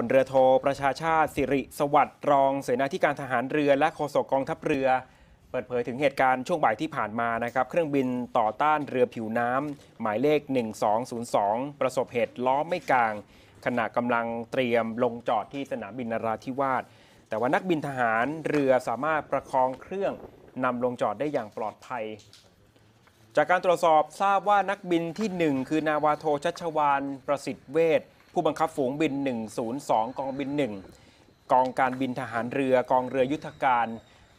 พลเรือโทประชาชาติสิริสวัสดิ์รอง เสนาธิการทหารเรือและโฆษกกองทัพเรือ เปิดเผยถึงเหตุการณ์ช่วงบ่ายที่ผ่านมานะครับเครื่องบินต่อต้านเรือผิวน้ำหมายเลข 1202 ประสบเหตุล้อไม่กลาง ขณะกำลังเตรียมลงจอดที่สนามบินนราธิวาสแต่ว่านักบินทหารเรือสามารถประคองเครื่องนำลงจอดได้อย่างปลอดภัย จากการตรวจสอบทราบว่านักบินที่ 1 คือนาวาโทชัชวานประสิทธิ์เวชผู้บังคับฝูงบิน 102 กองบิน 1 กองการบินทหารเรือกองเรือยุทธการ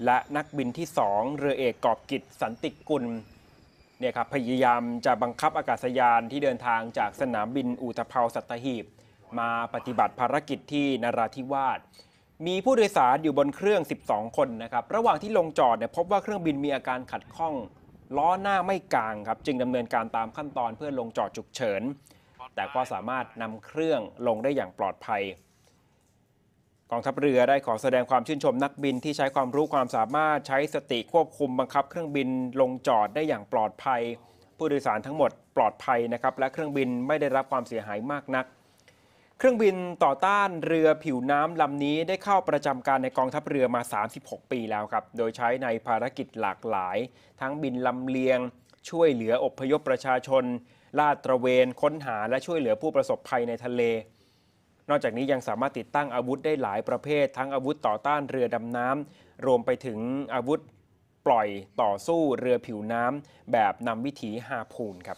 และนักบินที่ 2 เรือเอกกอบกิจสันติกุลเนี่ยครับพยายามจะบังคับอากาศยานที่เดินทางจากสนามบินอุตภเปาสัตหีบ มาปฏิบัติภารกิจที่นราธิวาสมีผู้โดยสารอยู่บนเครื่อง 12 คนนะครับ ระหว่างที่ลงจอดเนี่ยพบว่าเครื่องบินมีอาการขัดข้อง ล้อหน้าไม่กลางครับจึงดำเนินการตามขั้นตอนเพื่อลงจอดฉุกเฉินแต่ก็สามารถนำเครื่องลงได้อย่างปลอดภัย กองทัพเรือได้ขอแสดงความชื่นชมนักบินที่ใช้ความรู้ความสามารถใช้สติควบคุมบังคับ เครื่องบินลงจอดได้อย่างปลอดภัย ผู้โดยสารทั้งหมดปลอดภัยนะครับและเครื่องบินไม่ได้รับความเสียหายมากนัก เครื่องบินต่อต้านเรือผิวน้ำลำนี้ได้เข้าประจำการในกองทัพเรือมา 36 ปีแล้วครับ โดยใช้ในภารกิจหลากหลาย ทั้งบินลำเลียง ช่วยเหลืออบพยพประชาชนลาดตระเวน ค้นหาและช่วยเหลือผู้ประสบภัยในทะเล นอกจากนี้ยังสามารถติดตั้งอาวุธได้หลายประเภท ทั้งอาวุธต่อต้านเรือดำน้ำรวมไปถึงอาวุธปล่อยต่อสู้เรือผิวน้ำแบบนำวิถีฮาพูนครับ